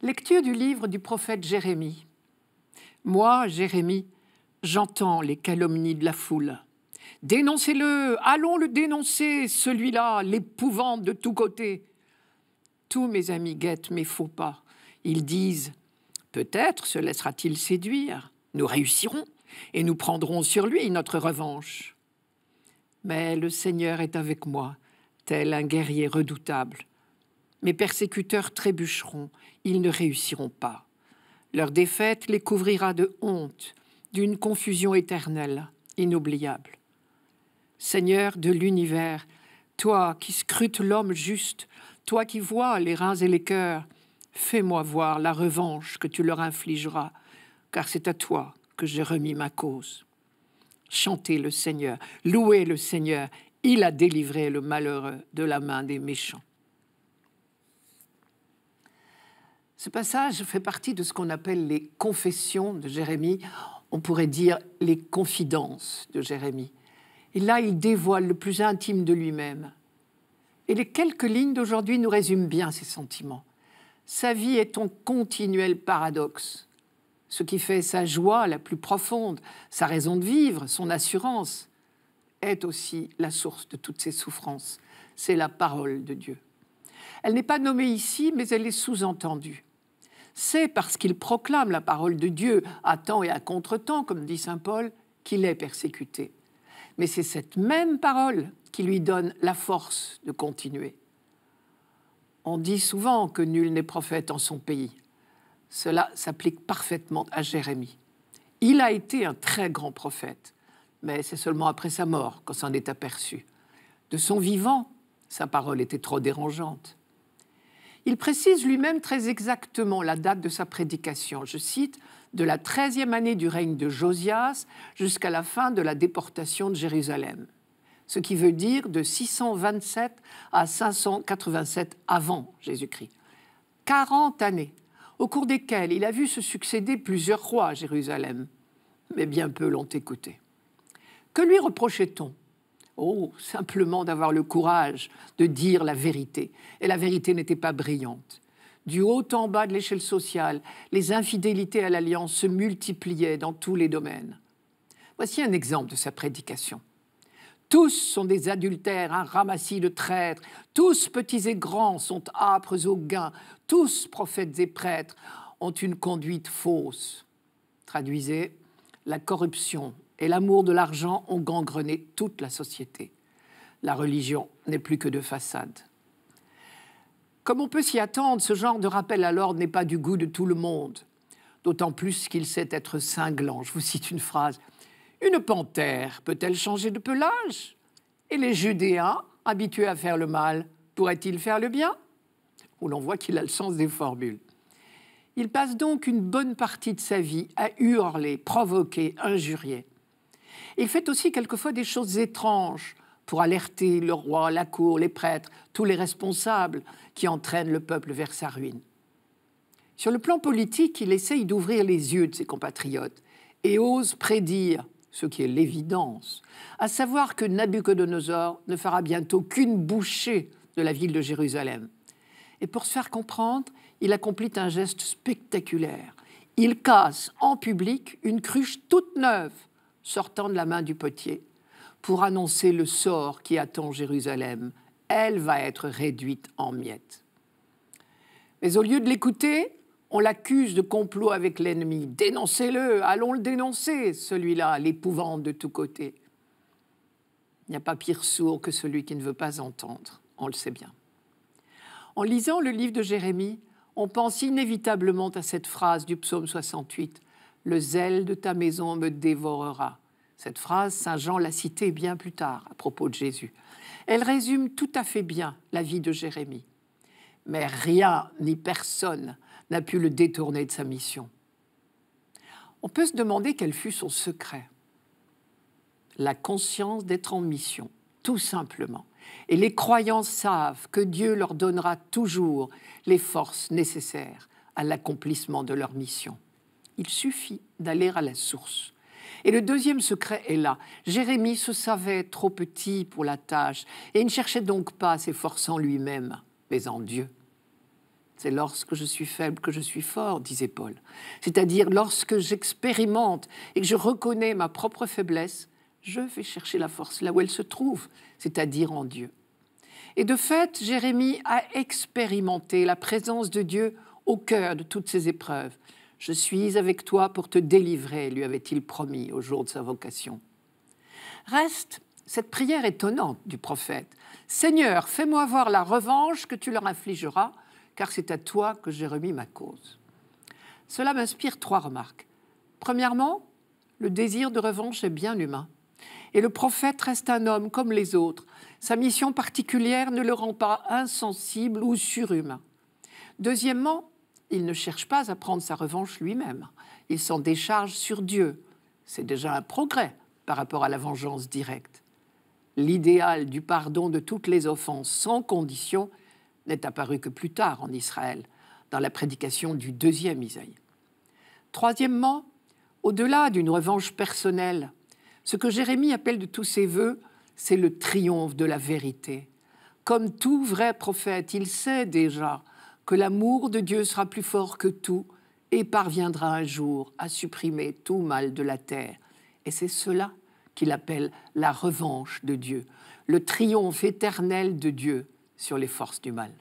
Lecture du livre du prophète Jérémie. Moi, Jérémie, j'entends les calomnies de la foule. Dénoncez-le, allons le dénoncer, celui-là, l'épouvante de tous côtés. Tous mes amis guettent mes faux pas. Ils disent Peut-être se laissera-t-il séduire. Nous réussirons et nous prendrons sur lui notre revanche. Mais le Seigneur est avec moi, tel un guerrier redoutable. Mes persécuteurs trébucheront, ils ne réussiront pas. Leur défaite les couvrira de honte, d'une confusion éternelle, inoubliable. Seigneur de l'univers, toi qui scrutes l'homme juste, toi qui vois les reins et les cœurs, fais-moi voir la revanche que tu leur infligeras, car c'est à toi que j'ai remis ma cause. Chantez le Seigneur, louez le Seigneur, il a délivré le malheureux de la main des méchants. Ce passage fait partie de ce qu'on appelle les confessions de Jérémie, on pourrait dire les confidences de Jérémie. Et là, il dévoile le plus intime de lui-même. Et les quelques lignes d'aujourd'hui nous résument bien ses sentiments. Sa vie est un continuel paradoxe, ce qui fait sa joie la plus profonde, sa raison de vivre, son assurance est aussi la source de toutes ses souffrances. C'est la parole de Dieu. Elle n'est pas nommée ici, mais elle est sous-entendue c'est parce qu'il proclame la parole de Dieu à temps et à contre-temps, comme dit Saint Paul, qu'il est persécuté. Mais c'est cette même parole qui lui donne la force de continuer. On dit souvent que nul n'est prophète en son pays. Cela s'applique parfaitement à Jérémie. Il a été un très grand prophète, mais c'est seulement après sa mort qu'on s'en est aperçu. De son vivant, sa parole était trop dérangeante. Il précise lui-même très exactement la date de sa prédication. Je cite De la treizième année du règne de Josias jusqu'à la fin de la déportation de Jérusalem. Ce qui veut dire de 627 à 587 avant Jésus-Christ. 40 années, au cours desquelles il a vu se succéder plusieurs rois à Jérusalem. Mais bien peu l'ont écouté. Que lui reprochait-on Oh, simplement d'avoir le courage de dire la vérité. Et la vérité n'était pas brillante. Du haut en bas de l'échelle sociale, les infidélités à l'alliance se multipliaient dans tous les domaines. Voici un exemple de sa prédication. Tous sont des adultères, un ramassis de traîtres. Tous, petits et grands, sont âpres au gain. Tous, prophètes et prêtres, ont une conduite fausse. Traduisez, la corruption et l'amour de l'argent ont gangrené toute la société. La religion n'est plus que de façade. Comme on peut s'y attendre, ce genre de rappel à l'ordre n'est pas du goût de tout le monde, d'autant plus qu'il sait être cinglant. Je vous cite une phrase. Une panthère peut-elle changer de pelage Et les Judéens, habitués à faire le mal, pourraient-ils faire le bien Où l'on voit qu'il a le sens des formules. Il passe donc une bonne partie de sa vie à hurler, provoquer, injurier. Il fait aussi quelquefois des choses étranges pour alerter le roi, la cour, les prêtres, tous les responsables qui entraînent le peuple vers sa ruine. Sur le plan politique, il essaye d'ouvrir les yeux de ses compatriotes et ose prédire, ce qui est l'évidence, à savoir que Nabuchodonosor ne fera bientôt qu'une bouchée de la ville de Jérusalem. Et pour se faire comprendre, il accomplit un geste spectaculaire. Il casse en public une cruche toute neuve sortant de la main du potier, pour annoncer le sort qui attend Jérusalem. Elle va être réduite en miettes. Mais au lieu de l'écouter, on l'accuse de complot avec l'ennemi. Dénoncez-le, allons le dénoncer, celui-là, l'épouvante de tous côtés. Il n'y a pas pire sourd que celui qui ne veut pas entendre, on le sait bien. En lisant le livre de Jérémie, on pense inévitablement à cette phrase du psaume 68 Le zèle de ta maison me dévorera. Cette phrase, Saint Jean l'a citée bien plus tard à propos de Jésus. Elle résume tout à fait bien la vie de Jérémie. Mais rien ni personne n'a pu le détourner de sa mission. On peut se demander quel fut son secret. La conscience d'être en mission, tout simplement. Et les croyants savent que Dieu leur donnera toujours les forces nécessaires à l'accomplissement de leur mission. Il suffit d'aller à la source, et le deuxième secret est là. Jérémie se savait trop petit pour la tâche et il ne cherchait donc pas, en lui-même, mais en Dieu. C'est lorsque je suis faible que je suis fort, disait Paul. C'est-à-dire lorsque j'expérimente et que je reconnais ma propre faiblesse, je vais chercher la force là où elle se trouve, c'est-à-dire en Dieu. Et de fait, Jérémie a expérimenté la présence de Dieu au cœur de toutes ses épreuves. Je suis avec toi pour te délivrer, lui avait-il promis au jour de sa vocation. Reste cette prière étonnante du prophète. Seigneur, fais-moi voir la revanche que tu leur infligeras, car c'est à toi que j'ai remis ma cause. Cela m'inspire trois remarques. Premièrement, le désir de revanche est bien humain. Et le prophète reste un homme comme les autres. Sa mission particulière ne le rend pas insensible ou surhumain. Deuxièmement, il ne cherche pas à prendre sa revanche lui-même. Il s'en décharge sur Dieu. C'est déjà un progrès par rapport à la vengeance directe. L'idéal du pardon de toutes les offenses sans condition n'est apparu que plus tard en Israël, dans la prédication du deuxième Isaïe. Troisièmement, au-delà d'une revanche personnelle, ce que Jérémie appelle de tous ses voeux, c'est le triomphe de la vérité. Comme tout vrai prophète, il sait déjà que l'amour de Dieu sera plus fort que tout et parviendra un jour à supprimer tout mal de la terre. Et c'est cela qu'il appelle la revanche de Dieu, le triomphe éternel de Dieu sur les forces du mal.